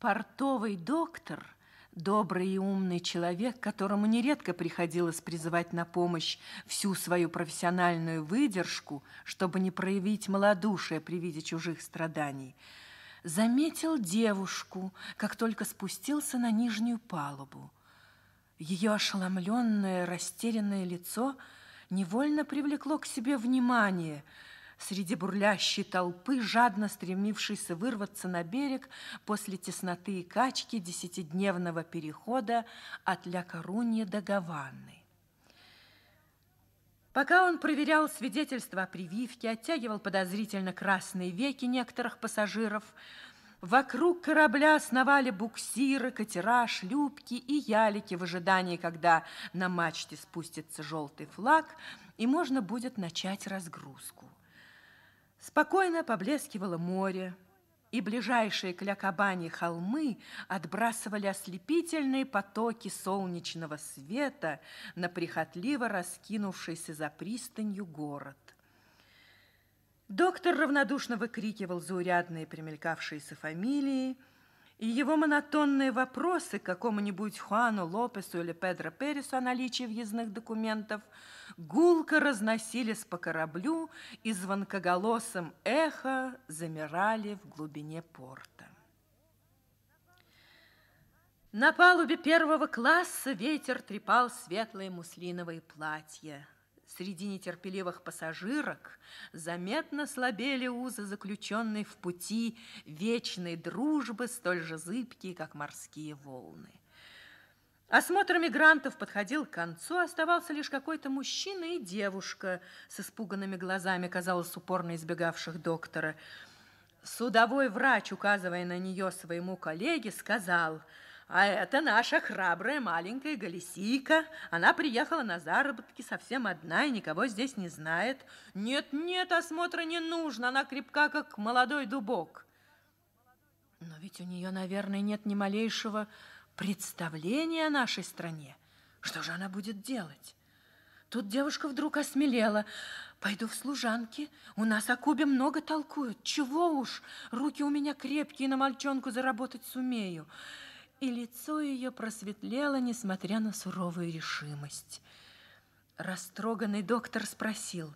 Портовый доктор, добрый и умный человек, которому нередко приходилось призывать на помощь всю свою профессиональную выдержку, чтобы не проявить малодушие при виде чужих страданий, заметил девушку, как только спустился на нижнюю палубу. Ее ошеломленное, растерянное лицо невольно привлекло к себе внимание – среди бурлящей толпы, жадно стремившейся вырваться на берег после тесноты и качки десятидневного перехода от Ля Корунья до Гаваны. Пока он проверял свидетельства о прививке, оттягивал подозрительно красные веки некоторых пассажиров, Вокруг корабля основали буксиры, катера, шлюпки и ялики в ожидании, когда на мачте спустится желтый флаг, и можно будет начать разгрузку. Спокойно поблескивало море, и ближайшие к Лякобане холмы отбрасывали ослепительные потоки солнечного света на прихотливо раскинувшийся за пристанью город. Доктор равнодушно выкрикивал заурядные примелькавшиеся фамилии – и его монотонные вопросы какому-нибудь Хуану Лопесу или Педро Пересу о наличии въездных документов гулко разносились по кораблю и звонкоголосым эхо замирали в глубине порта. На палубе первого класса ветер трепал светлое муслиновое платье. Среди нетерпеливых пассажирок заметно слабели узы заключенные в пути вечной дружбы, столь же зыбкие, как морские волны. Осмотр мигрантов подходил к концу, оставался лишь какой-то мужчина и девушка с испуганными глазами, казалось, упорно избегавших доктора. Судовой врач, указывая на нее своему коллеге, сказал – а это наша храбрая маленькая Галисийка. Она приехала на заработки совсем одна и никого здесь не знает. Нет, нет, осмотра не нужно. Она крепка, как молодой дубок. Но ведь у нее, наверное, нет ни малейшего представления о нашей стране. Что же она будет делать? Тут девушка вдруг осмелела. Пойду в служанки. У нас о Кубе много толкуют. Чего уж, руки у меня крепкие, на мальчонку заработать сумею и лицо ее просветлело, несмотря на суровую решимость. Растроганный доктор спросил,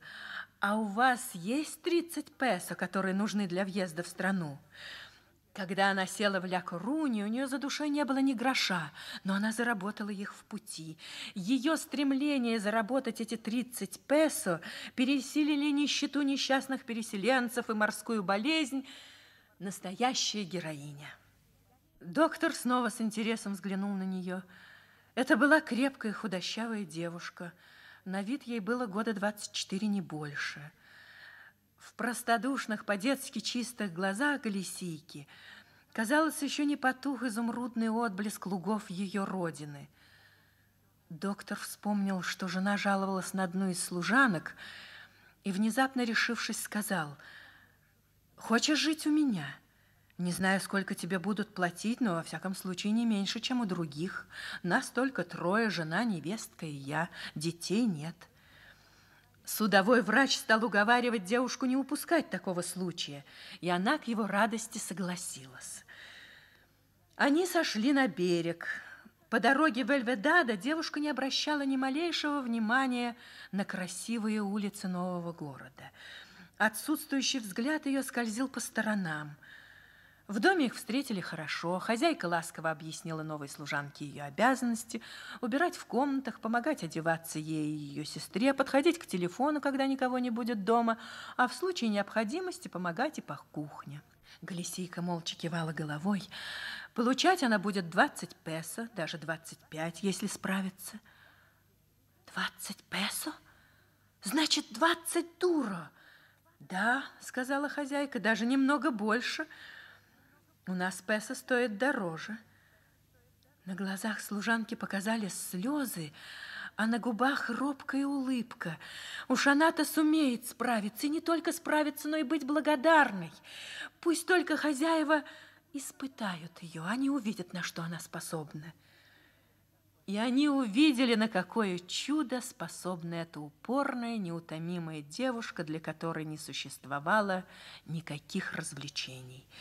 «А у вас есть 30 песо, которые нужны для въезда в страну?» Когда она села в Ля-Коруни, у нее за душой не было ни гроша, но она заработала их в пути. Ее стремление заработать эти 30 песо пересилили нищету несчастных переселенцев и морскую болезнь. Настоящая героиня. Доктор снова с интересом взглянул на нее. Это была крепкая худощавая девушка. На вид ей было года 24, не больше. В простодушных, по-детски чистых глазах Галисийки казалось, еще не потух изумрудный отблеск лугов ее родины. Доктор вспомнил, что жена жаловалась на одну из служанок и, внезапно решившись, сказал, «Хочешь жить у меня?» Не знаю, сколько тебе будут платить, но во всяком случае не меньше, чем у других. Нас только трое, жена, невестка и я. Детей нет. Судовой врач стал уговаривать девушку не упускать такого случая, и она к его радости согласилась. Они сошли на берег. По дороге в Эльведада девушка не обращала ни малейшего внимания на красивые улицы нового города. Отсутствующий взгляд ее скользил по сторонам – в доме их встретили хорошо. Хозяйка ласково объяснила новой служанке ее обязанности. Убирать в комнатах, помогать одеваться ей и ее сестре, подходить к телефону, когда никого не будет дома, а в случае необходимости помогать и по кухне. Галисейка молча кивала головой. Получать она будет 20 песо, даже 25, если справится. 20 песо? Значит, 20 дура? Да, сказала хозяйка, даже немного больше – у нас песо стоит дороже. На глазах служанки показались слезы, а на губах робкая улыбка. Уж она-то сумеет справиться, и не только справиться, но и быть благодарной. Пусть только хозяева испытают ее, они увидят, на что она способна. И они увидели, на какое чудо способна эта упорная, неутомимая девушка, для которой не существовало никаких развлечений –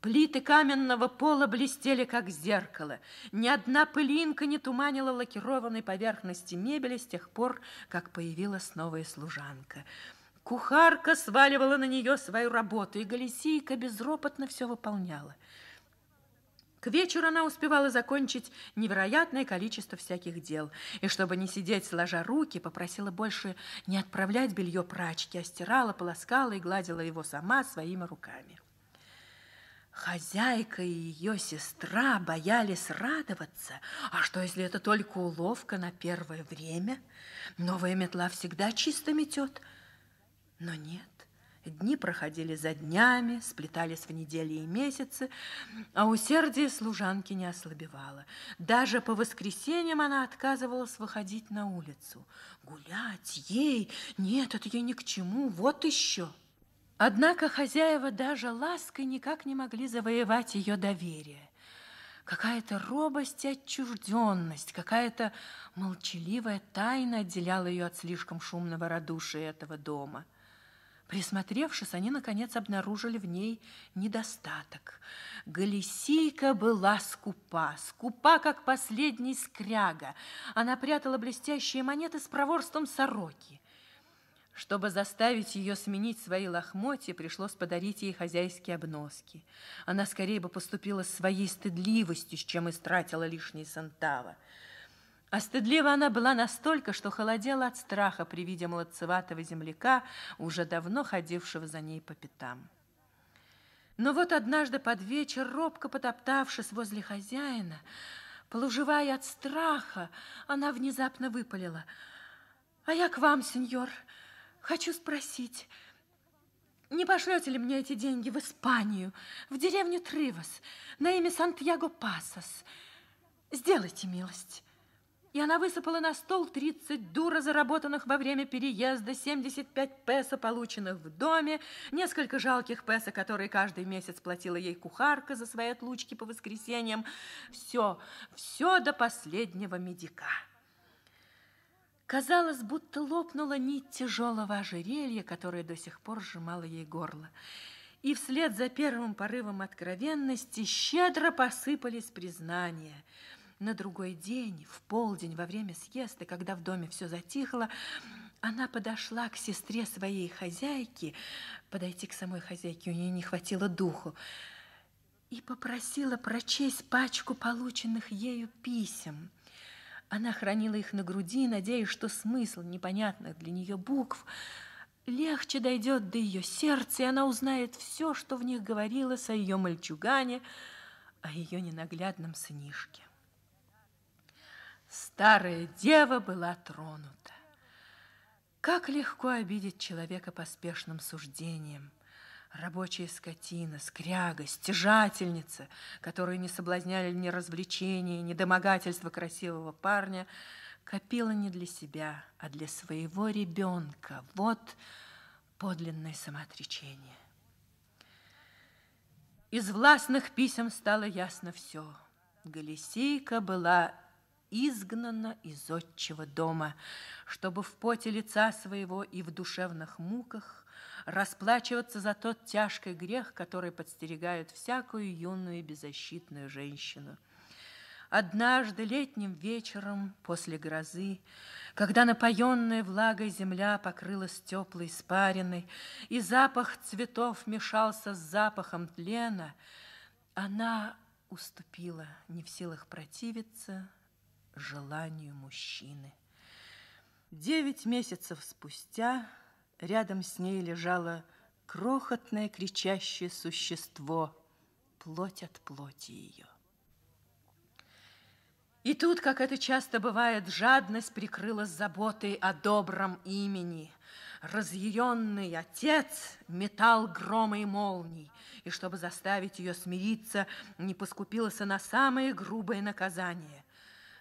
Плиты каменного пола блестели, как зеркало. Ни одна пылинка не туманила лакированной поверхности мебели с тех пор, как появилась новая служанка. Кухарка сваливала на нее свою работу, и Галисийка безропотно все выполняла. К вечеру она успевала закончить невероятное количество всяких дел, и чтобы не сидеть сложа руки, попросила больше не отправлять белье прачки, а стирала, полоскала и гладила его сама своими руками. Хозяйка и ее сестра боялись радоваться. А что, если это только уловка на первое время? Новая метла всегда чисто метет. Но нет. Дни проходили за днями, сплетались в недели и месяцы, а усердие служанки не ослабевало. Даже по воскресеньям она отказывалась выходить на улицу. Гулять ей? Нет, это ей ни к чему. Вот еще. Однако хозяева даже лаской никак не могли завоевать ее доверие. Какая-то робость и отчужденность, какая-то молчаливая тайна отделяла ее от слишком шумного радушия этого дома. Присмотревшись, они, наконец, обнаружили в ней недостаток. Галисийка была скупа, скупа, как последний скряга. Она прятала блестящие монеты с проворством сороки – чтобы заставить ее сменить свои лохмотья, пришлось подарить ей хозяйские обноски. Она скорее бы поступила своей стыдливостью, с чем истратила лишние сантава. А стыдлива она была настолько, что холодела от страха при виде молодцеватого земляка, уже давно ходившего за ней по пятам. Но вот однажды под вечер, робко потоптавшись возле хозяина, полуживая от страха, она внезапно выпалила. «А я к вам, сеньор!» Хочу спросить, не пошлете ли мне эти деньги в Испанию, в деревню Тривас, на имя Сантьяго Пасос? Сделайте милость. И она высыпала на стол 30 дура, заработанных во время переезда, 75 песо, полученных в доме, несколько жалких песо, которые каждый месяц платила ей кухарка за свои отлучки по воскресеньям. Все, все до последнего медика. Казалось, будто лопнула нить тяжелого ожерелья, которое до сих пор сжимало ей горло. И вслед за первым порывом откровенности щедро посыпались признания. На другой день, в полдень, во время съезда, когда в доме все затихло, она подошла к сестре своей хозяйки, подойти к самой хозяйке у нее не хватило духу, и попросила прочесть пачку полученных ею писем. Она хранила их на груди, надеясь, что смысл непонятных для нее букв легче дойдет до ее сердца, и она узнает все, что в них говорилось о ее мальчугане, о ее ненаглядном сынишке. Старая дева была тронута. Как легко обидеть человека поспешным суждением – Рабочая скотина, скряга, стяжательница, которые не соблазняли ни развлечения, ни домогательства красивого парня, копила не для себя, а для своего ребенка. Вот подлинное самоотречение. Из властных писем стало ясно все. Галисейка была изгнана из отчего дома, чтобы в поте лица своего и в душевных муках – расплачиваться за тот тяжкий грех, который подстерегает всякую юную и беззащитную женщину. Однажды летним вечером после грозы, когда напоенная влагой земля покрылась теплой спариной, и запах цветов мешался с запахом тлена, она уступила, не в силах противиться желанию мужчины. Девять месяцев спустя Рядом с ней лежало крохотное кричащее существо, плоть от плоти ее. И тут, как это часто бывает, жадность прикрыла заботой о добром имени. Разъяренный отец метал грома и молний, и чтобы заставить ее смириться, не поскупился на самые грубые наказания.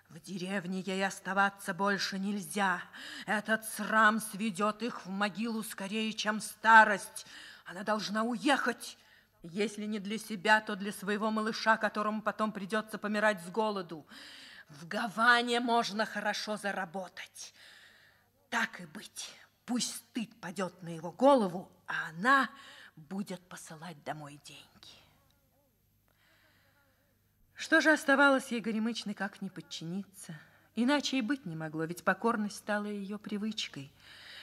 В деревне ей оставаться больше нельзя. Этот срам сведет их в могилу скорее, чем старость. Она должна уехать, если не для себя, то для своего малыша, которому потом придется помирать с голоду. В Гаване можно хорошо заработать. Так и быть, пусть стыд падет на его голову, а она будет посылать домой деньги. Что же оставалось ей горемычной, как не подчиниться? Иначе и быть не могло, ведь покорность стала ее привычкой.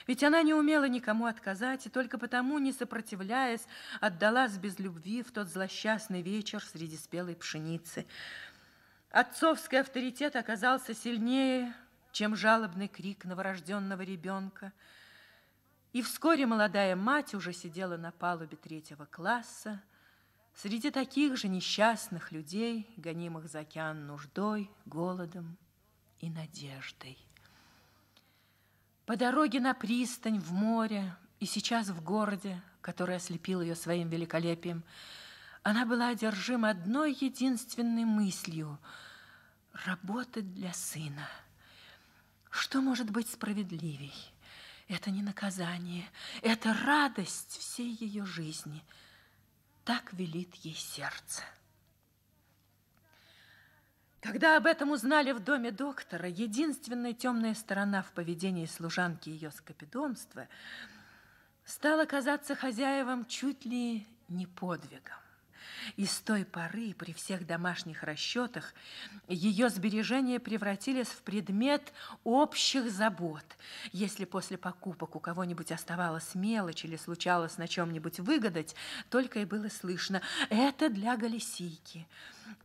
Ведь она не умела никому отказать, и только потому, не сопротивляясь, отдалась без любви в тот злосчастный вечер среди спелой пшеницы. Отцовский авторитет оказался сильнее, чем жалобный крик новорожденного ребенка. И вскоре молодая мать уже сидела на палубе третьего класса, Среди таких же несчастных людей, гонимых за океан нуждой, голодом и надеждой. По дороге на пристань, в море и сейчас в городе, который ослепил ее своим великолепием, она была одержима одной единственной мыслью – работать для сына. Что может быть справедливей? Это не наказание, это радость всей ее жизни – так велит ей сердце. Когда об этом узнали в доме доктора, единственная темная сторона в поведении служанки ее скопидомства стала казаться хозяевам чуть ли не подвигом. И с той поры при всех домашних расчетах ее сбережения превратились в предмет общих забот. Если после покупок у кого-нибудь оставалась мелочь или случалось на чем-нибудь выгадать, только и было слышно «это для Галисийки».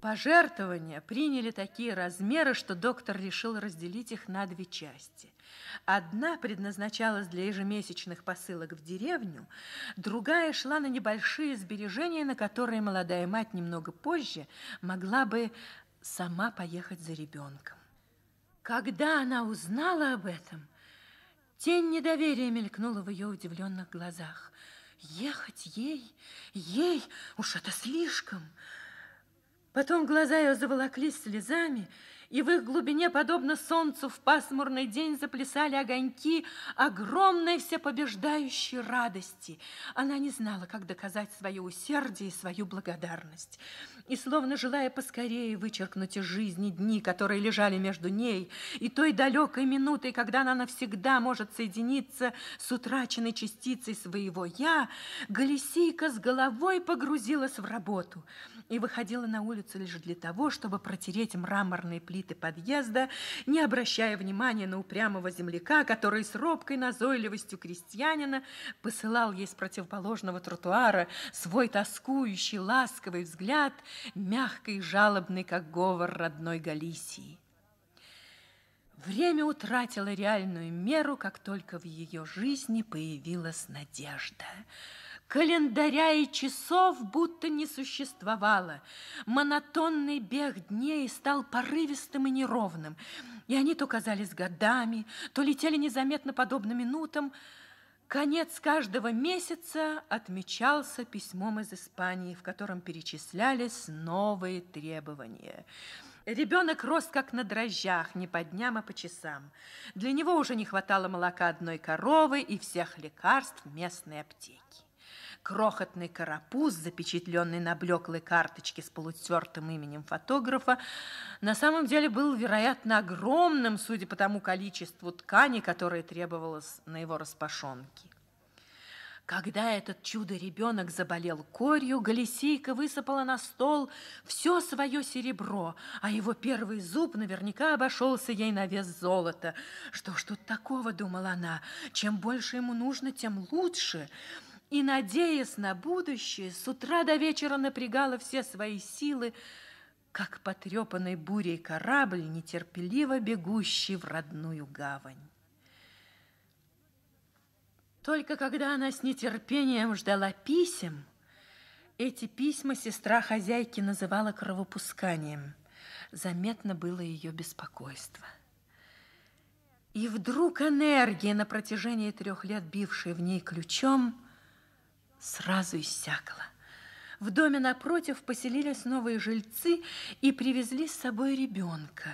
Пожертвования приняли такие размеры, что доктор решил разделить их на две части – Одна предназначалась для ежемесячных посылок в деревню, другая шла на небольшие сбережения, на которые молодая мать немного позже могла бы сама поехать за ребенком. Когда она узнала об этом, тень недоверия мелькнула в ее удивленных глазах. Ехать ей, ей, уж это слишком. Потом глаза ее заволокли слезами, и в их глубине, подобно солнцу, в пасмурный день заплясали огоньки огромной всепобеждающей радости. Она не знала, как доказать свое усердие и свою благодарность. И, словно желая поскорее вычеркнуть из жизни дни, которые лежали между ней, и той далекой минутой, когда она навсегда может соединиться с утраченной частицей своего «я», Галисийка с головой погрузилась в работу и выходила на улицу лишь для того, чтобы протереть мраморные плиты калиты подъезда, не обращая внимания на упрямого земляка, который с робкой назойливостью крестьянина посылал ей с противоположного тротуара свой тоскующий, ласковый взгляд, мягкий и жалобный, как говор родной Галисии. Время утратило реальную меру, как только в ее жизни появилась надежда – Календаря и часов будто не существовало. Монотонный бег дней стал порывистым и неровным. И они то казались годами, то летели незаметно подобно минутам. Конец каждого месяца отмечался письмом из Испании, в котором перечислялись новые требования. Ребенок рос как на дрожжах, не по дням, а по часам. Для него уже не хватало молока одной коровы и всех лекарств местной аптеки крохотный карапуз, запечатленный на блеклой карточке с полутертым именем фотографа, на самом деле был, вероятно, огромным, судя по тому количеству ткани, которое требовалось на его распашонке. Когда этот чудо-ребенок заболел корью, Галисийка высыпала на стол все свое серебро, а его первый зуб наверняка обошелся ей на вес золота. Что ж тут такого, думала она, чем больше ему нужно, тем лучше и, надеясь на будущее, с утра до вечера напрягала все свои силы, как потрепанный бурей корабль, нетерпеливо бегущий в родную гавань. Только когда она с нетерпением ждала писем, эти письма сестра хозяйки называла кровопусканием. Заметно было ее беспокойство. И вдруг энергия, на протяжении трех лет бившая в ней ключом, сразу иссякла. В доме напротив поселились новые жильцы и привезли с собой ребенка.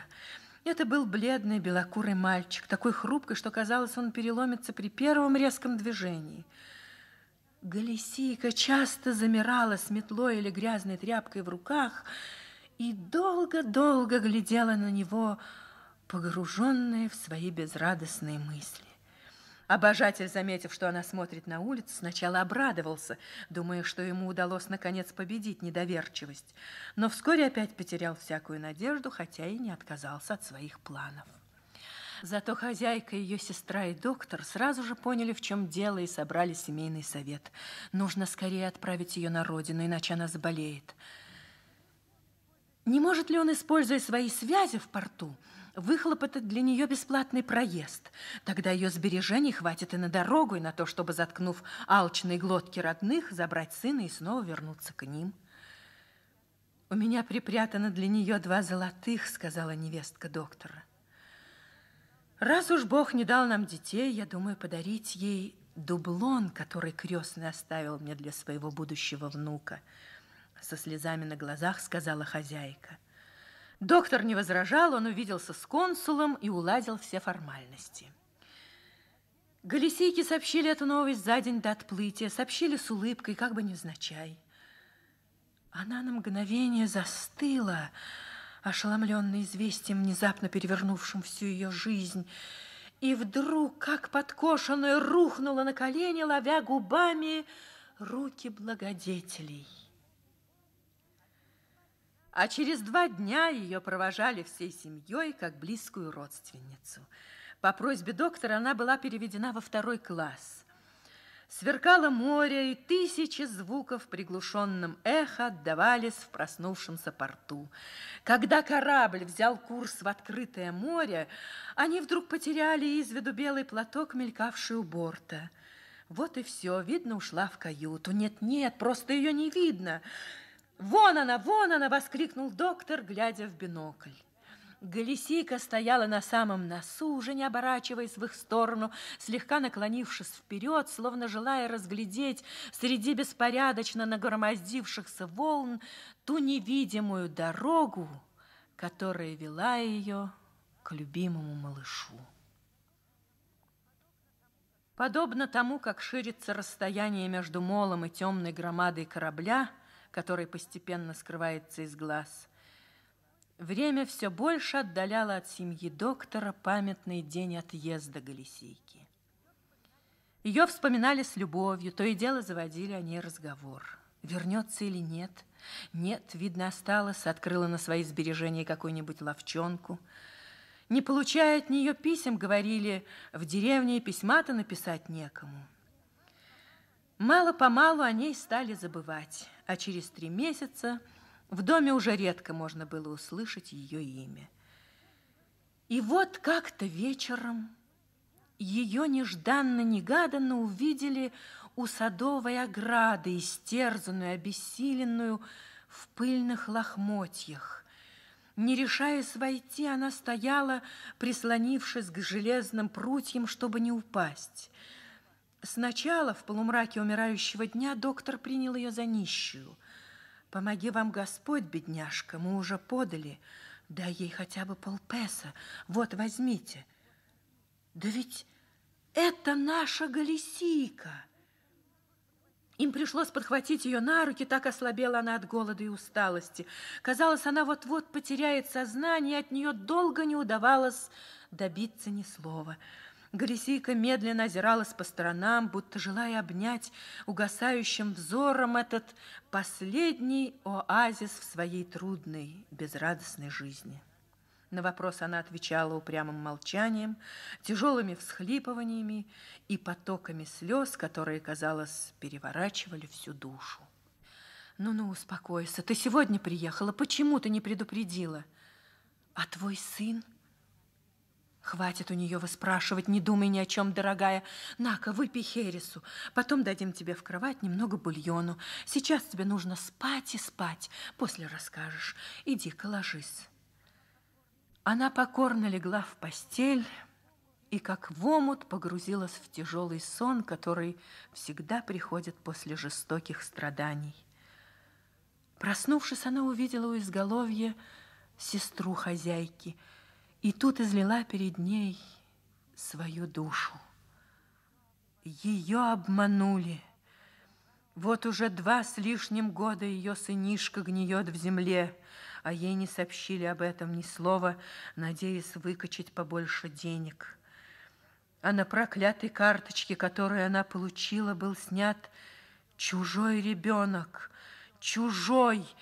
Это был бледный белокурый мальчик, такой хрупкий, что казалось, он переломится при первом резком движении. Галисийка часто замирала с метлой или грязной тряпкой в руках и долго-долго глядела на него, погруженная в свои безрадостные мысли. Обожатель, заметив, что она смотрит на улицу, сначала обрадовался, думая, что ему удалось наконец победить недоверчивость, но вскоре опять потерял всякую надежду, хотя и не отказался от своих планов. Зато хозяйка, ее сестра и доктор сразу же поняли, в чем дело, и собрали семейный совет. Нужно скорее отправить ее на родину, иначе она заболеет. Не может ли он, используя свои связи в порту, выхлопотать для нее бесплатный проезд. Тогда ее сбережений хватит и на дорогу, и на то, чтобы, заткнув алчные глотки родных, забрать сына и снова вернуться к ним. «У меня припрятано для нее два золотых», — сказала невестка доктора. «Раз уж Бог не дал нам детей, я думаю подарить ей дублон, который крестный оставил мне для своего будущего внука», — со слезами на глазах сказала хозяйка. — Доктор не возражал, он увиделся с консулом и уладил все формальности. Галисейки сообщили эту новость за день до отплытия, сообщили с улыбкой, как бы невзначай. Она на мгновение застыла, ошеломленная известием, внезапно перевернувшим всю ее жизнь, и вдруг, как подкошенная, рухнула на колени, ловя губами руки благодетелей а через два дня ее провожали всей семьей как близкую родственницу. По просьбе доктора она была переведена во второй класс. Сверкало море, и тысячи звуков приглушенным эхо отдавались в проснувшемся порту. Когда корабль взял курс в открытое море, они вдруг потеряли из виду белый платок, мелькавший у борта. Вот и все, видно, ушла в каюту. Нет-нет, просто ее не видно. «Вон она, вон она!» – воскликнул доктор, глядя в бинокль. Галисика стояла на самом носу, уже не оборачиваясь в их сторону, слегка наклонившись вперед, словно желая разглядеть среди беспорядочно нагромоздившихся волн ту невидимую дорогу, которая вела ее к любимому малышу. Подобно тому, как ширится расстояние между молом и темной громадой корабля – который постепенно скрывается из глаз. Время все больше отдаляло от семьи доктора памятный день отъезда Галисейки. Ее вспоминали с любовью, то и дело заводили о ней разговор. Вернется или нет? Нет, видно, осталось, открыла на свои сбережения какую-нибудь ловчонку. Не получая от нее писем, говорили, в деревне письма-то написать некому. Мало-помалу о ней стали забывать а через три месяца в доме уже редко можно было услышать ее имя. И вот как-то вечером ее нежданно-негаданно увидели у садовой ограды, истерзанную, обессиленную в пыльных лохмотьях. Не решаясь войти, она стояла, прислонившись к железным прутьям, чтобы не упасть – Сначала в полумраке умирающего дня доктор принял ее за нищую. «Помоги вам Господь, бедняжка, мы уже подали. Дай ей хотя бы полпеса. Вот, возьмите». «Да ведь это наша Галисийка!» Им пришлось подхватить ее на руки, так ослабела она от голода и усталости. Казалось, она вот-вот потеряет сознание, и от нее долго не удавалось добиться ни слова. Галисийка медленно озиралась по сторонам, будто желая обнять угасающим взором этот последний оазис в своей трудной, безрадостной жизни. На вопрос она отвечала упрямым молчанием, тяжелыми всхлипываниями и потоками слез, которые, казалось, переворачивали всю душу. «Ну-ну, успокойся, ты сегодня приехала, почему ты не предупредила?» «А твой сын?» Хватит у нее выспрашивать, не думай ни о чем, дорогая. На-ка, выпей хересу, потом дадим тебе в кровать немного бульону. Сейчас тебе нужно спать и спать, после расскажешь. Иди-ка ложись. Она покорно легла в постель и как в омут погрузилась в тяжелый сон, который всегда приходит после жестоких страданий. Проснувшись, она увидела у изголовья сестру хозяйки – и тут излила перед ней свою душу. Ее обманули. Вот уже два с лишним года ее сынишка гниет в земле, а ей не сообщили об этом ни слова, надеясь выкачать побольше денег. А на проклятой карточке, которую она получила, был снят чужой ребенок, чужой ребенок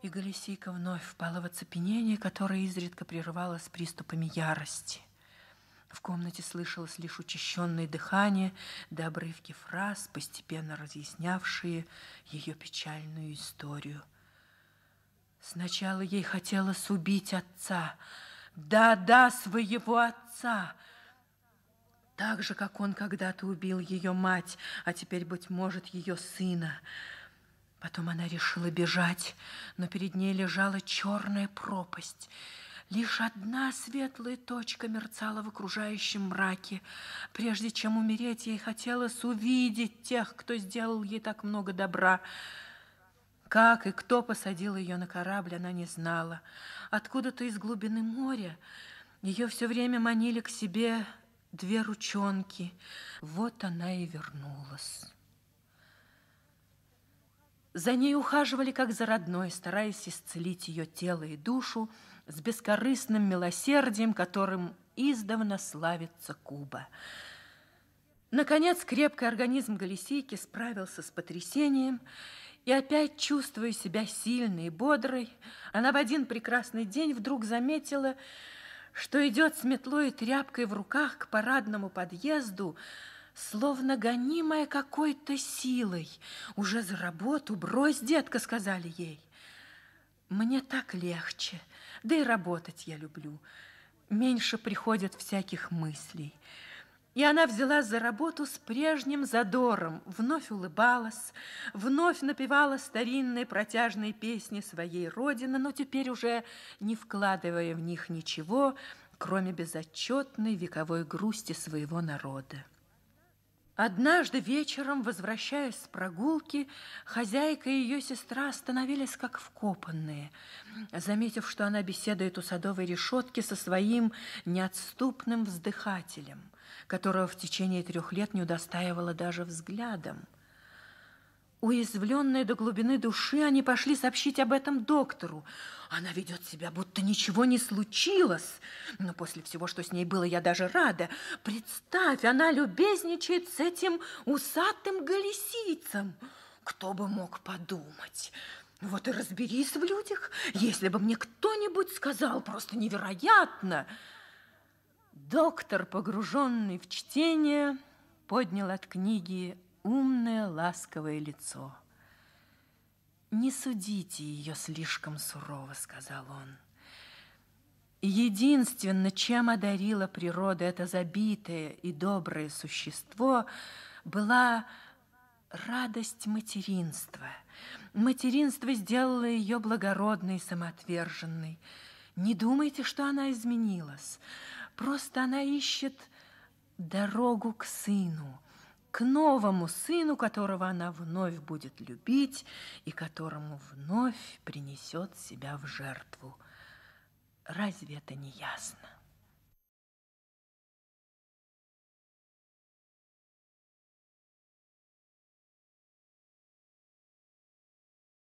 и Галисийка вновь впала в оцепенение, которое изредка прерывалось приступами ярости. В комнате слышалось лишь учащенное дыхание да обрывки фраз, постепенно разъяснявшие ее печальную историю. Сначала ей хотелось убить отца. Да-да, своего отца! Так же, как он когда-то убил ее мать, а теперь, быть может, ее сына – Потом она решила бежать, но перед ней лежала черная пропасть. Лишь одна светлая точка мерцала в окружающем мраке. Прежде чем умереть, ей хотелось увидеть тех, кто сделал ей так много добра. Как и кто посадил ее на корабль, она не знала. Откуда-то из глубины моря ее все время манили к себе две ручонки. Вот она и вернулась. За ней ухаживали как за родной, стараясь исцелить ее тело и душу с бескорыстным милосердием, которым издавна славится Куба. Наконец, крепкий организм Галисийки справился с потрясением, и опять, чувствуя себя сильной и бодрой, она в один прекрасный день вдруг заметила, что идет с метлой и тряпкой в руках к парадному подъезду, словно гонимая какой-то силой. Уже за работу, брось, детка, сказали ей. Мне так легче, да и работать я люблю. Меньше приходят всяких мыслей. И она взяла за работу с прежним задором, вновь улыбалась, вновь напевала старинные протяжные песни своей родины, но теперь уже не вкладывая в них ничего, кроме безотчетной вековой грусти своего народа. Однажды вечером, возвращаясь с прогулки, хозяйка и ее сестра остановились как вкопанные. Заметив, что она беседует у садовой решетки со своим неотступным вздыхателем, которого в течение трех лет не удостаивала даже взглядом, Уязвленные до глубины души, они пошли сообщить об этом доктору. Она ведет себя, будто ничего не случилось. Но после всего, что с ней было, я даже рада. Представь, она любезничает с этим усатым галисийцем. Кто бы мог подумать... Вот и разберись в людях, если бы мне кто-нибудь сказал, просто невероятно. Доктор, погруженный в чтение, поднял от книги умное ласковое лицо. «Не судите ее слишком сурово», — сказал он. Единственное, чем одарила природа это забитое и доброе существо, была радость материнства. Материнство сделало ее благородной и самоотверженной. Не думайте, что она изменилась. Просто она ищет дорогу к сыну – к новому сыну, которого она вновь будет любить и которому вновь принесет себя в жертву. Разве это не ясно?